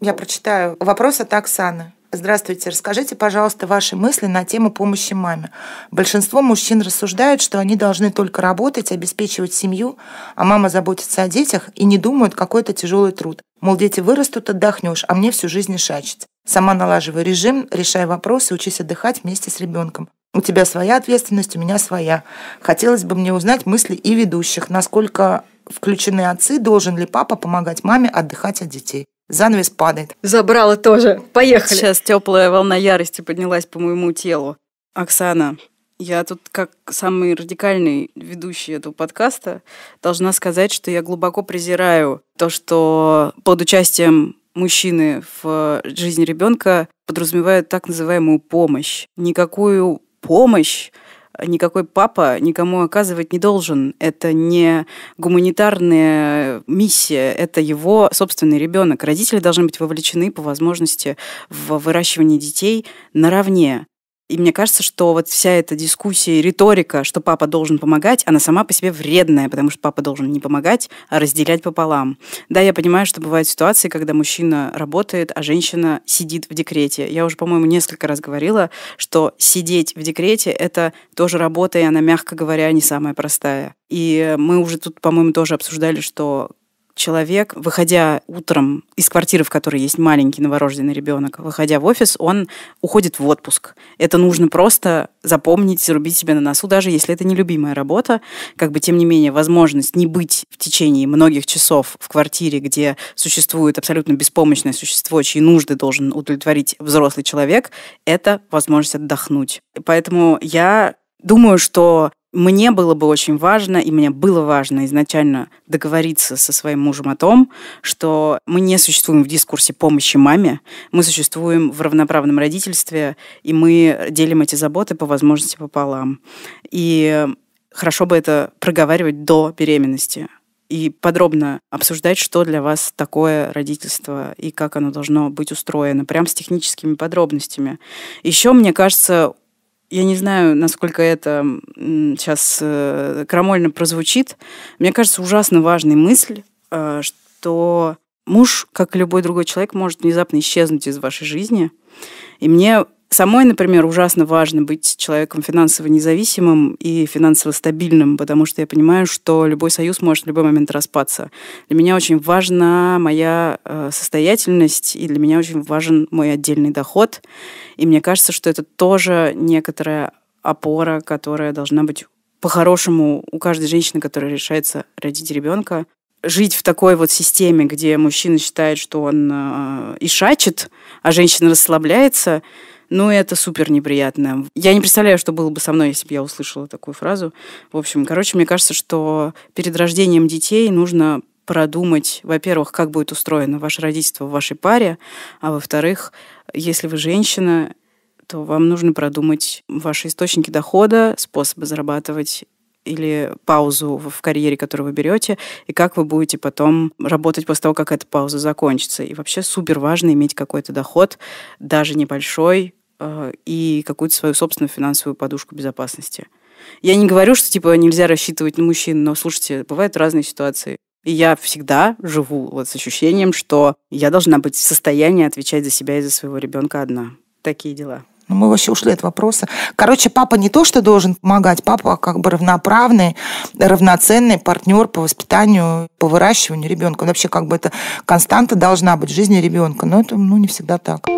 A: Я прочитаю вопрос от Оксаны. Здравствуйте, расскажите, пожалуйста, ваши мысли на тему помощи маме. Большинство мужчин рассуждают, что они должны только работать, обеспечивать семью, а мама заботится о детях и не думают, какой это тяжелый труд. Мол, дети вырастут, отдохнешь, а мне всю жизнь шачить. Сама налаживаю режим, решаю вопросы, учись отдыхать вместе с ребенком. У тебя своя ответственность, у меня своя. Хотелось бы мне узнать мысли и ведущих, насколько включены отцы, должен ли папа помогать маме отдыхать от детей. Занавес падает.
C: Забрала тоже. Поехали. Сейчас теплая волна ярости поднялась по моему телу. Оксана, я тут как самый радикальный ведущий этого подкаста должна сказать, что я глубоко презираю то, что под участием мужчины в жизни ребенка подразумевают так называемую помощь. Никакую помощь никакой папа никому оказывать не должен. Это не гуманитарная миссия, это его собственный ребенок. Родители должны быть вовлечены по возможности в выращивание детей наравне. И мне кажется, что вот вся эта дискуссия и риторика, что папа должен помогать, она сама по себе вредная, потому что папа должен не помогать, а разделять пополам. Да, я понимаю, что бывают ситуации, когда мужчина работает, а женщина сидит в декрете. Я уже, по-моему, несколько раз говорила, что сидеть в декрете – это тоже работа, и она, мягко говоря, не самая простая. И мы уже тут, по-моему, тоже обсуждали, что человек, выходя утром из квартиры, в которой есть маленький новорожденный ребенок, выходя в офис, он уходит в отпуск. Это нужно просто запомнить, зарубить себе на носу, даже если это не любимая работа. Как бы, тем не менее, возможность не быть в течение многих часов в квартире, где существует абсолютно беспомощное существо, чьи нужды должен удовлетворить взрослый человек, это возможность отдохнуть. Поэтому я Думаю, что мне было бы очень важно, и мне было важно изначально договориться со своим мужем о том, что мы не существуем в дискурсе помощи маме, мы существуем в равноправном родительстве, и мы делим эти заботы по возможности пополам. И хорошо бы это проговаривать до беременности и подробно обсуждать, что для вас такое родительство и как оно должно быть устроено, прям с техническими подробностями. Еще, мне кажется, я не знаю, насколько это сейчас э, крамольно прозвучит, мне кажется, ужасно важной мысль, э, что муж, как и любой другой человек, может внезапно исчезнуть из вашей жизни. И мне Самой, например, ужасно важно быть человеком финансово независимым и финансово стабильным, потому что я понимаю, что любой союз может в любой момент распаться. Для меня очень важна моя э, состоятельность, и для меня очень важен мой отдельный доход. И мне кажется, что это тоже некоторая опора, которая должна быть по-хорошему у каждой женщины, которая решается родить ребенка. Жить в такой вот системе, где мужчина считает, что он э, и шачет, а женщина расслабляется – ну, это супер неприятно. Я не представляю, что было бы со мной, если бы я услышала такую фразу. В общем, короче, мне кажется, что перед рождением детей нужно продумать, во-первых, как будет устроено ваше родительство в вашей паре, а во-вторых, если вы женщина, то вам нужно продумать ваши источники дохода, способы зарабатывать или паузу в карьере, которую вы берете, и как вы будете потом работать после того, как эта пауза закончится. И вообще супер важно иметь какой-то доход, даже небольшой, Э, и какую-то свою собственную финансовую подушку безопасности. Я не говорю, что типа нельзя рассчитывать на мужчин, но слушайте, бывают разные ситуации. И я всегда живу вот с ощущением, что я должна быть в состоянии отвечать за себя и за своего ребенка одна. Такие дела.
A: Ну, мы вообще ушли от вопроса. Короче, папа не то, что должен помогать, папа как бы равноправный, равноценный партнер по воспитанию, по выращиванию ребенка. Он вообще как бы это константа должна быть в жизни ребенка, но это ну, не всегда так.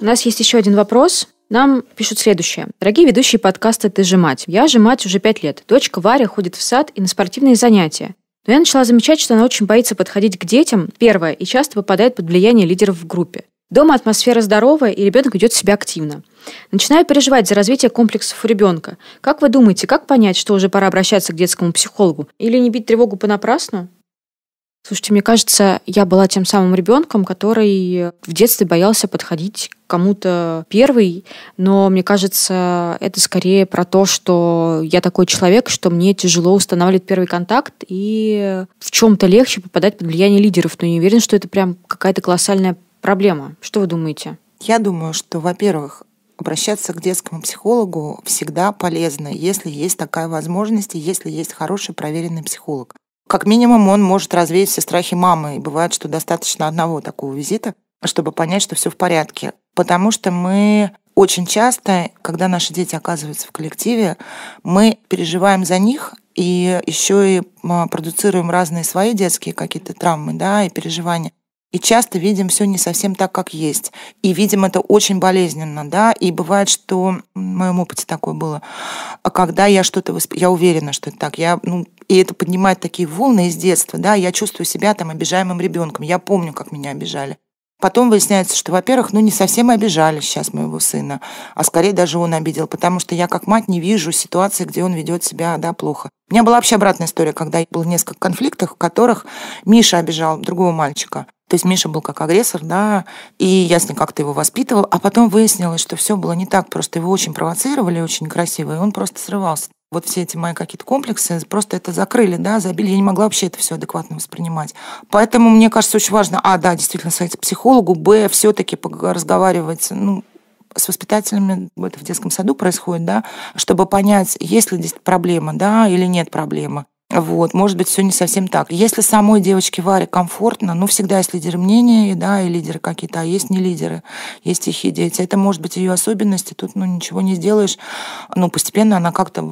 B: У нас есть еще один вопрос. Нам пишут следующее. Дорогие ведущие подкаста «Ты же мать». Я же мать уже пять лет. Дочка Варя ходит в сад и на спортивные занятия. Но я начала замечать, что она очень боится подходить к детям, первое, и часто попадает под влияние лидеров в группе. Дома атмосфера здоровая, и ребенок ведет себя активно. Начинаю переживать за развитие комплексов у ребенка. Как вы думаете, как понять, что уже пора обращаться к детскому психологу? Или не бить тревогу понапрасну? Слушайте, мне кажется, я была тем самым ребенком, который в детстве боялся подходить к кому-то первый, но мне кажется, это скорее про то, что я такой человек, что мне тяжело устанавливать первый контакт и в чем-то легче попадать под влияние лидеров, но не уверен, что это прям какая-то колоссальная
A: проблема. Что вы думаете? Я думаю, что, во-первых, обращаться к детскому психологу всегда полезно, если есть такая возможность и если есть хороший проверенный психолог. Как минимум, он может развеять все страхи мамы. И бывает, что достаточно одного такого визита, чтобы понять, что все в порядке. Потому что мы очень часто, когда наши дети оказываются в коллективе, мы переживаем за них и еще и продуцируем разные свои детские какие-то травмы да, и переживания и часто видим все не совсем так, как есть. И видим это очень болезненно, да, и бывает, что в моем опыте такое было. А когда я что-то, восп... я уверена, что это так, я, ну, и это поднимает такие волны из детства, да, я чувствую себя там обижаемым ребенком, я помню, как меня обижали. Потом выясняется, что, во-первых, ну не совсем обижали сейчас моего сына, а скорее даже он обидел, потому что я как мать не вижу ситуации, где он ведет себя да, плохо. У меня была вообще обратная история, когда я была в нескольких конфликтах, в которых Миша обижал другого мальчика. То есть Миша был как агрессор, да, и я с ним как-то его воспитывал. А потом выяснилось, что все было не так, просто его очень провоцировали, очень красиво, и он просто срывался. Вот все эти мои какие-то комплексы просто это закрыли, да, забили. Я не могла вообще это все адекватно воспринимать. Поэтому мне кажется очень важно, а, да, действительно, сходить к психологу, б, все-таки разговаривать, ну, с воспитателями, это в детском саду происходит, да, чтобы понять, есть ли здесь проблема, да, или нет проблемы. Вот, может быть, все не совсем так. Если самой девочке Варе комфортно, ну, всегда есть лидеры мнения, да, и лидеры какие-то, а есть не лидеры, есть тихие дети. Это может быть ее особенности, тут, ну, ничего не сделаешь. Ну, постепенно она как-то,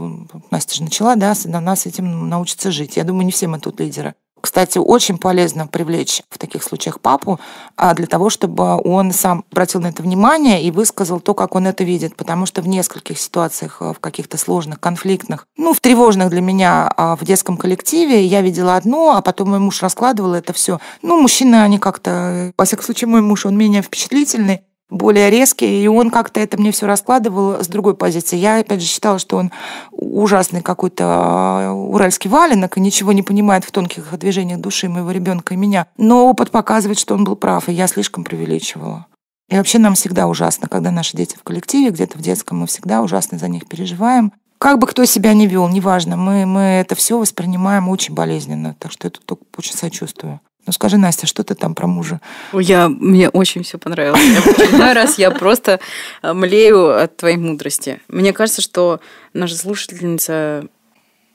A: Настя же начала, да, она с этим научится жить. Я думаю, не все мы тут лидеры. Кстати, очень полезно привлечь в таких случаях папу а, для того, чтобы он сам обратил на это внимание и высказал то, как он это видит. Потому что в нескольких ситуациях, э, в каких-то сложных, конфликтных, ну, в тревожных для меня а, в детском коллективе я видела одно, а потом мой муж раскладывал это все. Ну, мужчины, они как-то... Э, во всяком случае, мой муж, он менее впечатлительный более резкий, и он как-то это мне все раскладывал с другой позиции. Я, опять же, считала, что он ужасный какой-то а, уральский валенок и ничего не понимает в тонких движениях души моего ребенка и меня. Но опыт показывает, что он был прав, и я слишком преувеличивала. И вообще нам всегда ужасно, когда наши дети в коллективе, где-то в детском, мы всегда ужасно за них переживаем. Как бы кто себя ни вел, неважно, мы, мы это все воспринимаем очень болезненно, так что это только очень сочувствую. Ну скажи, Настя, что ты там про мужа? Я, мне очень все понравилось. В
C: очередной раз я просто э, млею от твоей мудрости. Мне кажется, что наша слушательница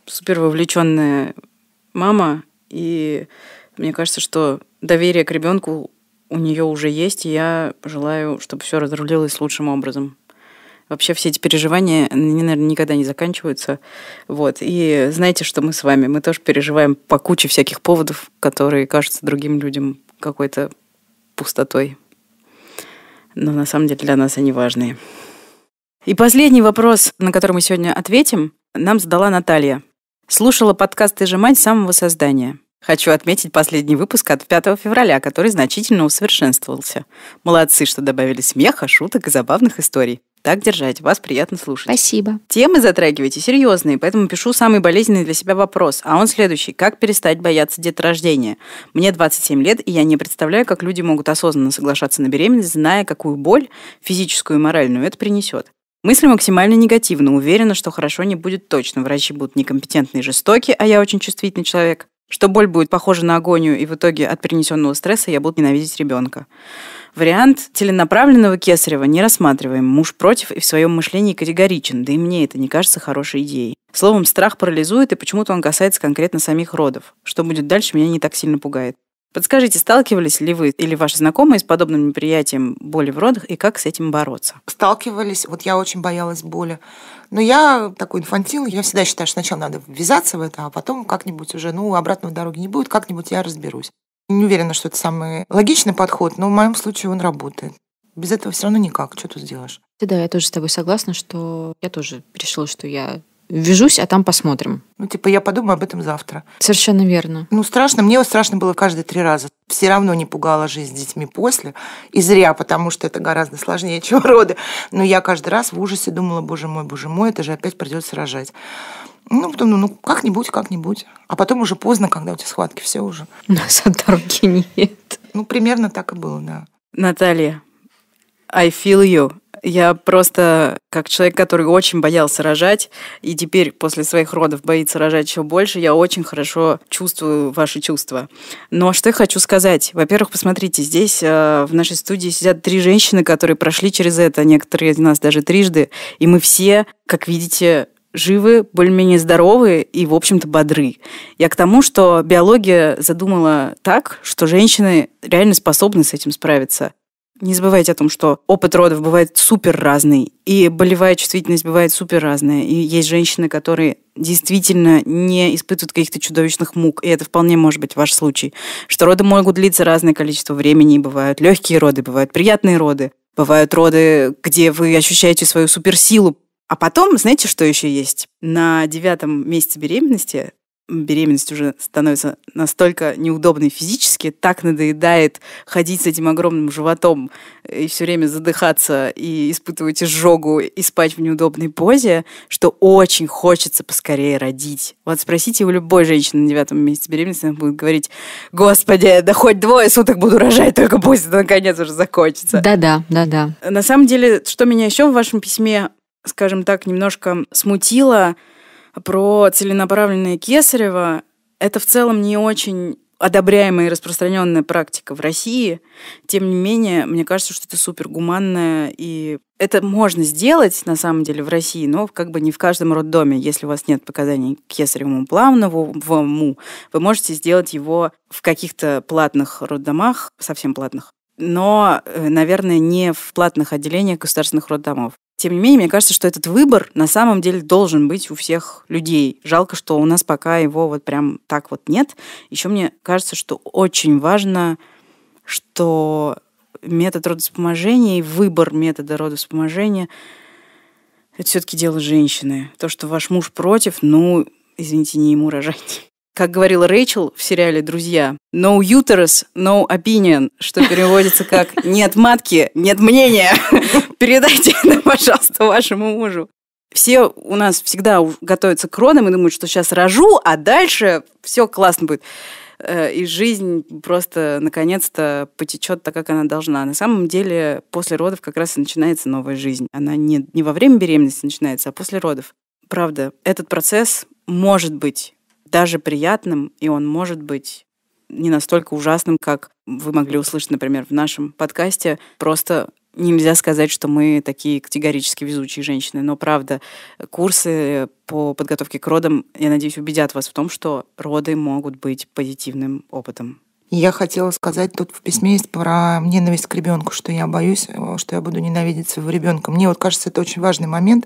C: супер вовлеченная мама, и мне кажется, что доверие к ребенку у нее уже есть, и я желаю, чтобы все разрулилось лучшим образом вообще все эти переживания, они, наверное, никогда не заканчиваются. Вот. И знаете, что мы с вами? Мы тоже переживаем по куче всяких поводов, которые кажутся другим людям какой-то пустотой. Но на самом деле для нас они важные. И последний вопрос, на который мы сегодня ответим, нам задала Наталья. Слушала подкаст «Ты же мать» с самого создания. Хочу отметить последний выпуск от 5 февраля, который значительно усовершенствовался. Молодцы, что добавили смеха, шуток и забавных историй. Так держать. Вас приятно слушать. Спасибо. Темы затрагиваете серьезные, поэтому пишу самый болезненный для себя вопрос. А он следующий. Как перестать бояться деторождения? Мне 27 лет, и я не представляю, как люди могут осознанно соглашаться на беременность, зная, какую боль, физическую и моральную, это принесет. Мысли максимально негативно, уверена, что хорошо не будет точно. Врачи будут некомпетентны и жестоки, а я очень чувствительный человек. Что боль будет похожа на агонию, и в итоге от перенесенного стресса я буду ненавидеть ребенка. Вариант теленаправленного Кесарева не рассматриваем. Муж против и в своем мышлении категоричен, да и мне это не кажется хорошей идеей. Словом, страх парализует, и почему-то он касается конкретно самих родов. Что будет дальше, меня не так сильно пугает. Подскажите, сталкивались ли вы или ваши знакомые с подобным
A: неприятием боли в родах и как с этим бороться? Сталкивались. Вот я очень боялась боли. Но я такой инфантил, я всегда считаю, что сначала надо ввязаться в это, а потом как-нибудь уже, ну, обратного дороги не будет, как-нибудь я разберусь. Не уверена, что это самый логичный подход, но в моем случае он работает. Без этого все равно никак, что тут сделаешь. Да, я
B: тоже с тобой согласна, что я тоже решила, что
A: я ввяжусь, а там посмотрим. Ну, типа, я подумаю об этом завтра. Совершенно верно. Ну, страшно. Мне страшно было каждые три раза. Все равно не пугала жизнь с детьми после. И зря, потому что это гораздо сложнее, чем роды. Но я каждый раз в ужасе думала, боже мой, боже мой, это же опять придется рожать. Ну, потом, ну, ну, как-нибудь, как-нибудь. А потом уже поздно, когда у тебя схватки, все уже. У нас дороги нет. Ну, примерно так и было, да.
C: Наталья, I feel you. Я просто, как человек, который очень боялся рожать, и теперь после своих родов боится рожать еще больше, я очень хорошо чувствую ваши чувства. Но что я хочу сказать? Во-первых, посмотрите, здесь э, в нашей студии сидят три женщины, которые прошли через это, некоторые из нас даже трижды, и мы все, как видите, живы, более-менее здоровы и, в общем-то, бодры. Я к тому, что биология задумала так, что женщины реально способны с этим справиться. Не забывайте о том, что опыт родов бывает супер разный, и болевая чувствительность бывает супер разная. И есть женщины, которые действительно не испытывают каких-то чудовищных мук, и это вполне может быть ваш случай. Что роды могут длиться разное количество времени, и бывают легкие роды, бывают приятные роды, бывают роды, где вы ощущаете свою суперсилу. А потом, знаете, что еще есть? На девятом месяце беременности беременность уже становится настолько неудобной физически, так надоедает ходить с этим огромным животом э, и все время задыхаться и испытывать изжогу и спать в неудобной позе, что очень хочется поскорее родить. Вот спросите у любой женщины на девятом месяце беременности, она будет говорить, господи, да хоть двое суток буду рожать, только пусть это наконец уже закончится.
B: Да-да, да-да.
C: На самом деле, что меня еще в вашем письме, скажем так, немножко смутило, про целенаправленное кесарево, это в целом не очень одобряемая и распространенная практика в России. Тем не менее, мне кажется, что это супер гуманное, и это можно сделать, на самом деле, в России, но как бы не в каждом роддоме. Если у вас нет показаний к кесаревому плавному, вы можете сделать его в каких-то платных роддомах, совсем платных, но, э, наверное, не в платных отделениях государственных роддомов. Тем не менее, мне кажется, что этот выбор на самом деле должен быть у всех людей. Жалко, что у нас пока его вот прям так вот нет. Еще мне кажется, что очень важно, что метод родоспоможения и выбор метода родоспоможения – это все-таки дело женщины. То, что ваш муж против, ну, извините, не ему рожать как говорила Рэйчел в сериале «Друзья», «no uterus, no opinion», что переводится как «нет матки, нет мнения, передайте это, пожалуйста, вашему мужу». Все у нас всегда готовятся к родам и думают, что сейчас рожу, а дальше все классно будет. Э, и жизнь просто наконец-то потечет так, как она должна. На самом деле после родов как раз и начинается новая жизнь. Она не, не во время беременности начинается, а после родов. Правда, этот процесс может быть даже приятным, и он может быть не настолько ужасным, как вы могли услышать, например, в нашем подкасте. Просто нельзя сказать, что мы такие категорически везучие женщины, но правда, курсы по подготовке к родам, я надеюсь, убедят вас в том, что роды могут быть позитивным опытом.
A: Я хотела сказать, тут в письме есть про ненависть к ребенку, что я боюсь, э, что я буду ненавидеть своего ребенка. Мне вот кажется, это очень важный момент.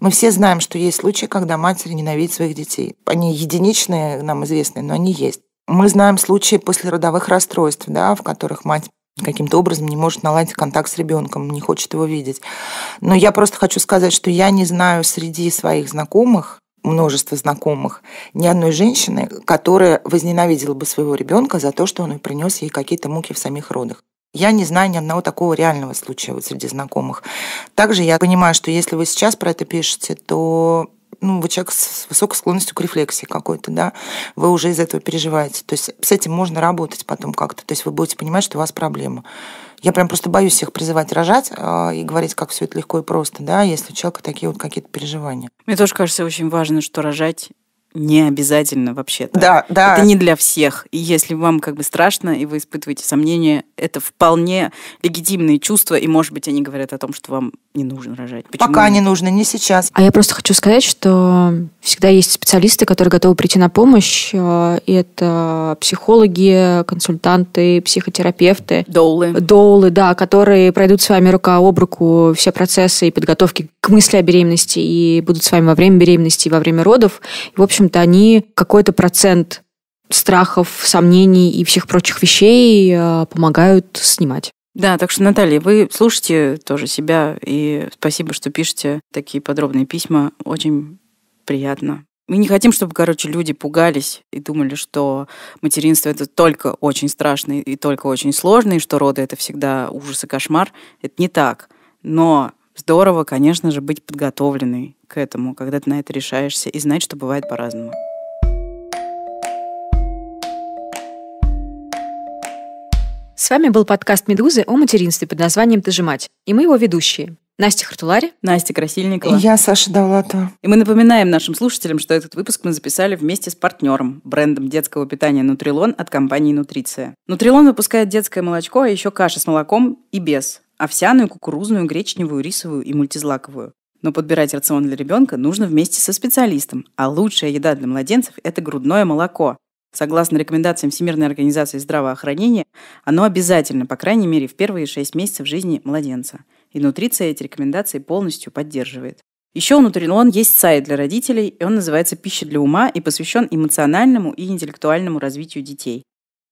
A: Мы все знаем, что есть случаи, когда матери ненавидят своих детей. Они единичные, нам известные, но они есть. Мы знаем случаи послеродовых расстройств, да, в которых мать каким-то образом не может наладить контакт с ребенком, не хочет его видеть. Но я просто хочу сказать, что я не знаю среди своих знакомых множество знакомых, ни одной женщины, которая возненавидела бы своего ребенка за то, что он принес ей какие-то муки в самих родах. Я не знаю ни одного такого реального случая вот среди знакомых. Также я понимаю, что если вы сейчас про это пишете, то ну, вы человек с высокой склонностью к рефлексии какой-то, да, вы уже из этого переживаете. То есть с этим можно работать потом как-то. То есть вы будете понимать, что у вас проблема. Я прям просто боюсь всех призывать рожать э, и говорить, как все это легко и просто, да, если у человека такие вот какие-то переживания.
C: Мне тоже кажется очень важно, что рожать не обязательно вообще-то. Да, да. Это не для всех. И если вам как бы страшно, и вы испытываете сомнения, это вполне легитимные чувства, и, может быть, они говорят о том, что вам не нужно рожать. Почему? Пока не нужно,
A: не сейчас. А я просто
B: хочу сказать, что всегда есть специалисты, которые готовы прийти на помощь. Э, это психологи, консультанты, психотерапевты. Доулы. Доулы, да, которые пройдут с вами рука об руку все процессы и подготовки к мысли о беременности и будут с вами во время беременности и во время родов. И, в общем-то, они какой-то процент страхов, сомнений и всех прочих вещей э, помогают снимать.
C: Да, так что, Наталья, вы слушайте тоже себя, и спасибо, что пишете такие подробные письма. Очень приятно. Мы не хотим, чтобы, короче, люди пугались и думали, что материнство это только очень страшно и только очень сложно, и что роды это всегда ужас и кошмар. Это не так. Но здорово, конечно же, быть подготовленной к этому, когда ты на это решаешься, и знать, что бывает по-разному.
B: С вами был подкаст «Медузы» о материнстве под названием «Ты же мать». И мы его ведущие.
C: Настя Хартулари. Настя Красильникова.
B: И я
A: Саша Давлатова.
C: И мы напоминаем нашим слушателям, что этот выпуск мы записали вместе с партнером, брендом детского питания «Нутрилон» от компании «Нутриция». «Нутрилон» выпускает детское молочко, а еще каши с молоком и без. Овсяную, кукурузную, гречневую, рисовую и мультизлаковую. Но подбирать рацион для ребенка нужно вместе со специалистом. А лучшая еда для младенцев – это грудное молоко согласно рекомендациям Всемирной организации здравоохранения, оно обязательно, по крайней мере, в первые шесть месяцев жизни младенца. И нутриция эти рекомендации полностью поддерживает. Еще у Нутрилон ну, есть сайт для родителей, и он называется «Пища для ума» и посвящен эмоциональному и интеллектуальному развитию детей.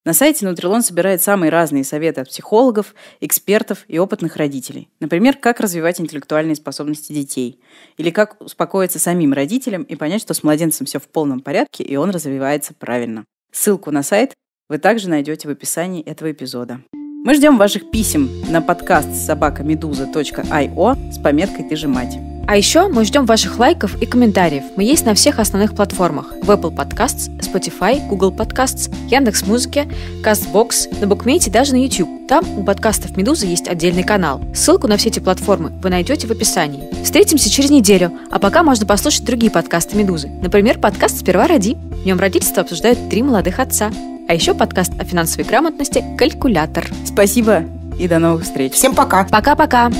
C: На сайте Нутрилон собирает самые разные советы от психологов, экспертов и опытных родителей. Например, как развивать интеллектуальные способности детей. Или как успокоиться самим родителям и понять, что с младенцем все в полном порядке и он развивается правильно. Ссылку на сайт вы также найдете в описании этого эпизода. Мы ждем ваших писем на подкаст собакамедуза.io с пометкой «Ты же мать». А еще мы ждем ваших
B: лайков и комментариев. Мы есть на всех основных платформах. В Apple Podcasts, Spotify, Google Podcasts, Яндекс.Музыке, CastBox, на Букмейте даже на YouTube. Там у подкастов «Медузы» есть отдельный канал. Ссылку на все эти платформы вы найдете в описании. Встретимся через неделю, а пока можно послушать другие подкасты «Медузы». Например, подкаст «Сперва роди». В нем родительство обсуждают три молодых отца. А еще подкаст о финансовой грамотности «Калькулятор». Спасибо и до новых встреч. Всем пока. Пока-пока.